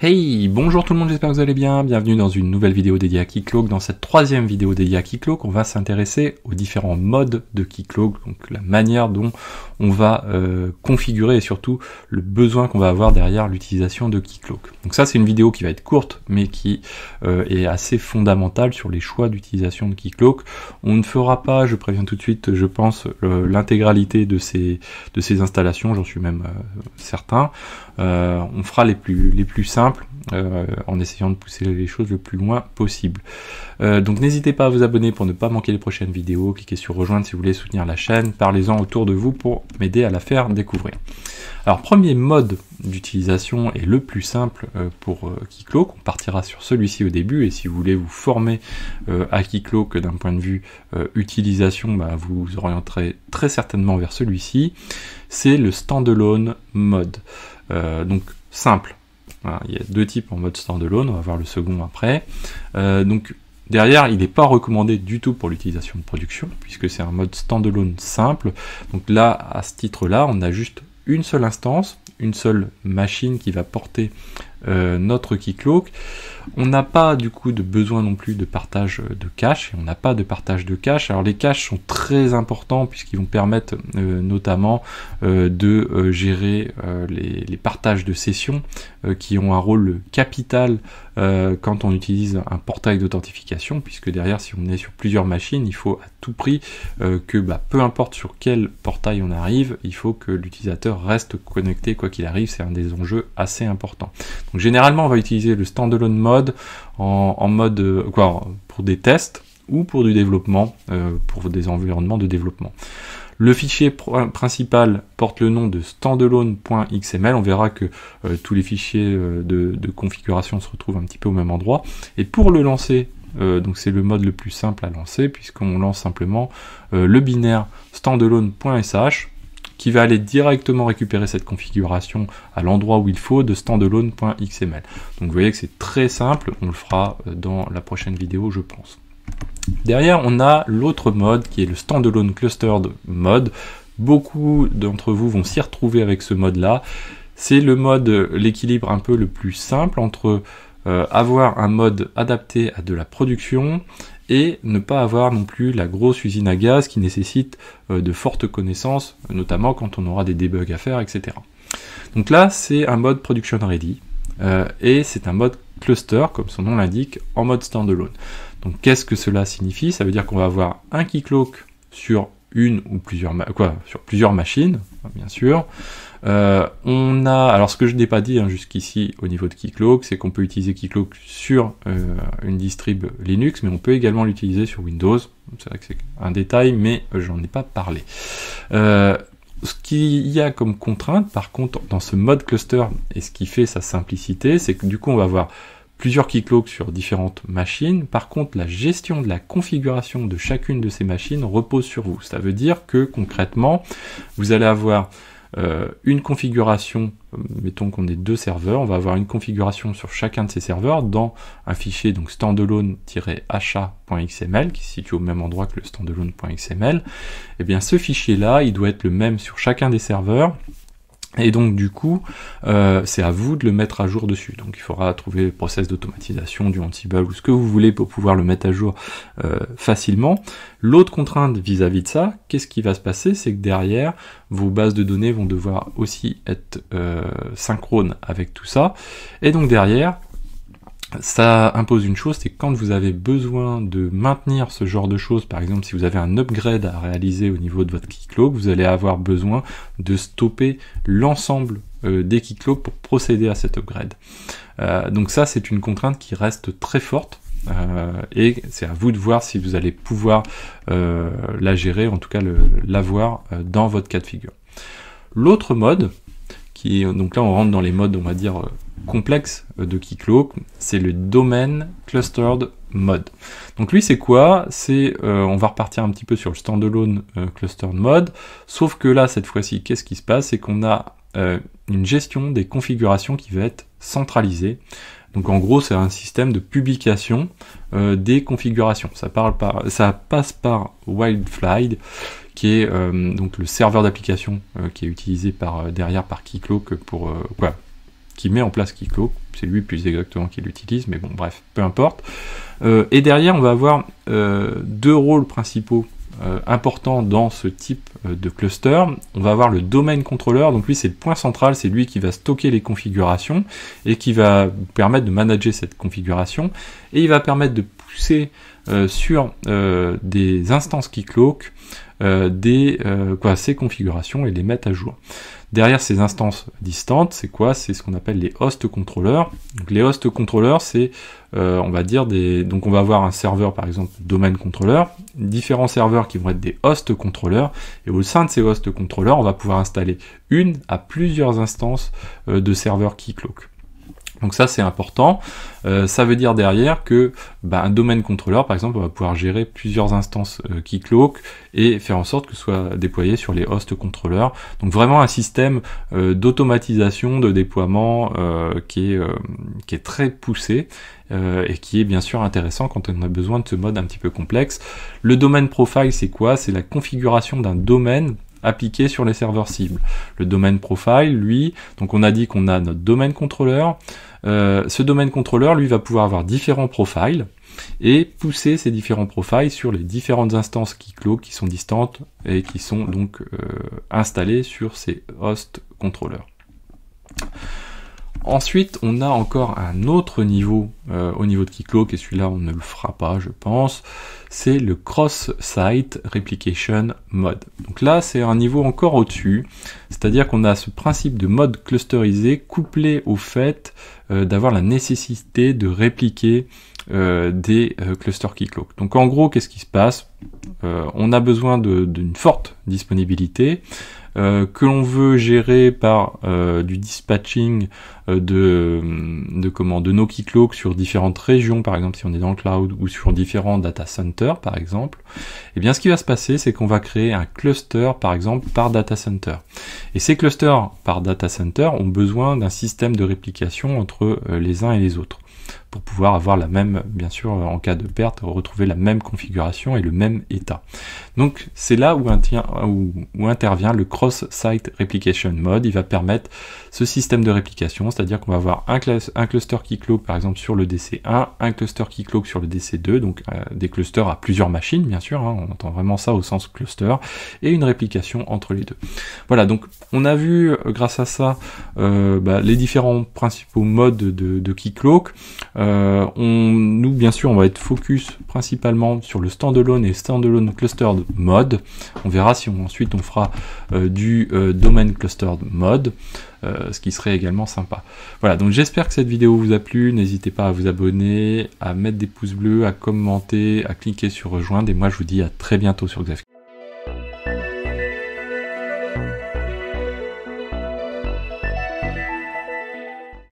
Hey, bonjour tout le monde, j'espère que vous allez bien. Bienvenue dans une nouvelle vidéo dédiée à Keycloak. Dans cette troisième vidéo dédiée à Keycloak, on va s'intéresser aux différents modes de Keycloak, donc la manière dont on va euh, configurer et surtout le besoin qu'on va avoir derrière l'utilisation de Keycloak. Donc ça, c'est une vidéo qui va être courte, mais qui euh, est assez fondamentale sur les choix d'utilisation de Keycloak. On ne fera pas, je préviens tout de suite, je pense, l'intégralité de ces, de ces installations, j'en suis même euh, certain. on fera les plus, les plus simples euh, en essayant de pousser les choses le plus loin possible. Euh, donc n'hésitez pas à vous abonner pour ne pas manquer les prochaines vidéos, cliquez sur rejoindre si vous voulez soutenir la chaîne, parlez-en autour de vous pour m'aider à la faire découvrir. Alors premier mode d'utilisation et le plus simple euh, pour Kikloak, on partira sur celui-ci au début et si vous voulez vous former à que d'un point de vue utilisation, bah, vous vous orienterez très certainement vers celui-ci, c'est le standalone mode. donc simple, il y a deux types en mode standalone, on va voir le second après. Euh, donc derrière, il n'est pas recommandé du tout pour l'utilisation de production, puisque c'est un mode standalone simple. Donc là, à ce titre-là, on a juste une seule instance, une seule machine qui va porter euh, notre notre Keycloak. On n'a pas du coup de besoin non plus de partage de cache, et on n'a pas de partage de cache. Alors les caches sont très importants puisqu'ils vont permettre euh, notamment euh, de gérer les, partages de sessions qui ont un rôle capital quand on utilise un portail d'authentification, puisque derrière si on est sur plusieurs machines, il faut à tout prix que bah, peu importe sur quel portail on arrive, il faut que l'utilisateur reste connecté quoi qu'il arrive, c'est un des enjeux assez importants généralement, on va utiliser le standalone mode en, mode euh, pour des tests ou pour du développement, euh, pour des environnements de développement. Le fichier euh, principal porte le nom de standalone.xml. On verra que tous les fichiers de, de, configuration se retrouvent un petit peu au même endroit. Et pour le lancer, donc c'est le mode le plus simple à lancer puisqu'on lance simplement le binaire standalone.sh qui va aller directement récupérer cette configuration à l'endroit où il faut de standalone.xml. Donc vous voyez que c'est très simple, on le fera euh, dans la prochaine vidéo je pense. Derrière on a l'autre mode qui est le standalone clustered mode. Beaucoup d'entre vous vont s'y retrouver avec ce mode là. C'est le mode, euh, l'équilibre un peu le plus simple entre euh, avoir un mode adapté à de la production et ne pas avoir non plus la grosse usine à gaz qui nécessite euh, de fortes connaissances, notamment quand on aura des debugs à faire, etc. Donc là, c'est un mode production ready, euh, et c'est un mode cluster, comme son nom l'indique, en mode stand standalone. Donc qu'est-ce que cela signifie Ça veut dire qu'on va avoir un keycloak sur une ou plusieurs, quoi, sur plusieurs machines, bien sûr, euh, on a, alors ce que je n'ai pas dit hein, jusqu'ici au niveau de Keycloak, c'est qu'on peut utiliser Keycloak sur euh, une distrib Linux, mais on peut également l'utiliser sur Windows. C'est vrai que c'est un détail, mais j'en ai pas parlé. Euh, ce qu'il y a comme contrainte, par contre, dans ce mode cluster, et ce qui fait sa simplicité, c'est que du coup, on va avoir plusieurs keyclocks sur différentes machines. Par contre, la gestion de la configuration de chacune de ces machines repose sur vous. Ça veut dire que concrètement, vous allez avoir euh, une configuration, euh, mettons qu'on ait deux serveurs, on va avoir une configuration sur chacun de ces serveurs dans un fichier donc standalone-achat.xml qui se situe au même endroit que le standalone.xml. Et eh bien ce fichier là, il doit être le même sur chacun des serveurs et donc du coup, euh, c'est à vous de le mettre à jour dessus. Donc il faudra trouver le process d'automatisation du antibal ou ce que vous voulez pour pouvoir le mettre à jour euh, facilement. L'autre contrainte vis-à-vis de ça, qu'est-ce qui va se passer C'est que derrière, vos bases de données vont devoir aussi être euh, synchrones avec tout ça. Et donc derrière, ça impose une chose, c'est que quand vous avez besoin de maintenir ce genre de choses, par exemple si vous avez un upgrade à réaliser au niveau de votre Keycloak, vous allez avoir besoin de stopper l'ensemble des euh, des Keycloaks pour procéder à cet upgrade. Euh, donc ça c'est une contrainte qui reste très forte. Euh, et c'est à vous de voir si vous allez pouvoir la gérer, en tout cas l'avoir dans votre cas de figure. L'autre mode, donc là on rentre dans les modes, on va dire, euh, complexes euh, de Keycloak, c'est le domaine clustered mode. Donc lui c'est quoi C'est euh, on va repartir un petit peu sur le standalone clustered mode, sauf que là cette fois-ci qu'est-ce qui se passe C'est qu'on a une gestion des configurations qui va être centralisée. Donc en gros c'est un système de publication des configurations. Ça, parle ça passe par Wildfly qui est euh, donc le serveur d'application euh, qui est utilisé par, euh, derrière par que pour quoi qui met en place Keycloak, c'est lui plus exactement qui l'utilise, mais bon bref, peu importe. et derrière, on va avoir deux rôles principaux importants dans ce type de cluster. On va avoir le domaine contrôleur, donc lui c'est le point central, c'est lui qui va stocker les configurations et qui va permettre de manager cette configuration et il va permettre de pousser euh, sur euh, des instances qui cloquent euh, des, quoi, ces configurations et les mettre à jour. Derrière ces instances distantes, c'est quoi C'est ce qu'on appelle les host contrôleurs les host contrôleurs c'est, on va dire, des... Donc on va avoir un serveur, par exemple, domaine contrôleur différents serveurs qui vont être des host contrôleurs et au sein de ces host contrôleurs on va pouvoir installer une à plusieurs instances de serveurs qui cloquent. Donc ça c'est important. Euh, ça veut dire derrière que bah, un domaine contrôleur, par exemple, on va pouvoir gérer plusieurs instances euh, qui cloquent et faire en sorte que ce soit déployé sur les hosts contrôleurs. Donc vraiment un système euh, d'automatisation, de déploiement qui, est, qui est très poussé et qui est bien sûr intéressant quand on a besoin de ce mode un petit peu complexe. Le domaine profile, c'est quoi C'est la configuration d'un domaine appliqué sur les serveurs cibles. Le domaine profile, lui, donc on a dit qu'on a notre domaine contrôleur. Euh, ce domaine contrôleur, lui, va pouvoir avoir différents profiles et pousser ces différents profiles sur les différentes instances qui clôt, qui sont distantes et qui sont donc euh, installées sur ces hosts contrôleurs. Ensuite, on a encore un autre niveau euh, au niveau de Keycloak, et celui-là, on ne le fera pas, je pense. C'est le Cross-Site Replication Mode. Donc là, c'est un niveau encore au-dessus, c'est-à-dire qu'on a ce principe de mode clusterisé couplé au fait euh, d'avoir la nécessité de répliquer euh, des clusters Keycloak. Donc en gros, qu'est-ce qui se passe On a besoin d'une forte disponibilité. Euh, que l'on veut gérer par euh, du dispatching euh, de, de, comment, de nos sur différentes régions, par exemple si on est dans le cloud ou sur différents data centers par exemple, et eh bien ce qui va se passer c'est qu'on va créer un cluster par exemple par data center. Et ces clusters par data center ont besoin d'un système de réplication entre les uns et les autres pour pouvoir avoir la même, bien sûr, euh, en cas de perte, retrouver la même configuration et le même état. Donc c'est là où, intervient le cross-site replication mode. Il va permettre ce système de réplication, c'est-à-dire qu'on va avoir un, cluster qui cloque par exemple sur le DC1, un cluster qui cloque sur le DC2, donc euh, des clusters à plusieurs machines, bien sûr, hein, on entend vraiment ça au sens cluster, et une réplication entre les deux. Voilà, donc on a vu euh, grâce à ça bah, les différents principaux modes de, qui cloque euh, on, nous, bien sûr, on va être focus principalement sur le standalone et standalone clustered mode. On verra si on, ensuite on fera euh, du euh, domaine clustered mode, ce qui serait également sympa. Voilà, donc j'espère que cette vidéo vous a plu. N'hésitez pas à vous abonner, à mettre des pouces bleus, à commenter, à cliquer sur rejoindre. Et moi, je vous dis à très bientôt sur Xavier.